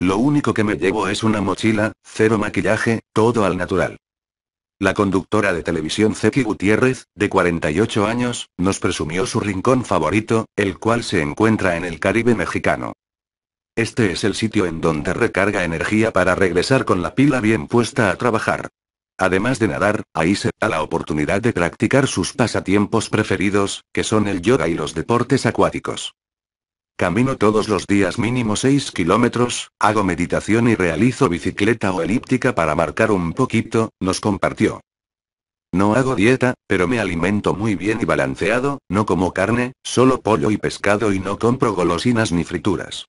Lo único que me llevo es una mochila, cero maquillaje, todo al natural. La conductora de televisión Zeki Gutiérrez, de 48 años, nos presumió su rincón favorito, el cual se encuentra en el Caribe mexicano. Este es el sitio en donde recarga energía para regresar con la pila bien puesta a trabajar. Además de nadar, ahí se da la oportunidad de practicar sus pasatiempos preferidos, que son el yoga y los deportes acuáticos. Camino todos los días mínimo 6 kilómetros, hago meditación y realizo bicicleta o elíptica para marcar un poquito, nos compartió. No hago dieta, pero me alimento muy bien y balanceado, no como carne, solo pollo y pescado y no compro golosinas ni frituras.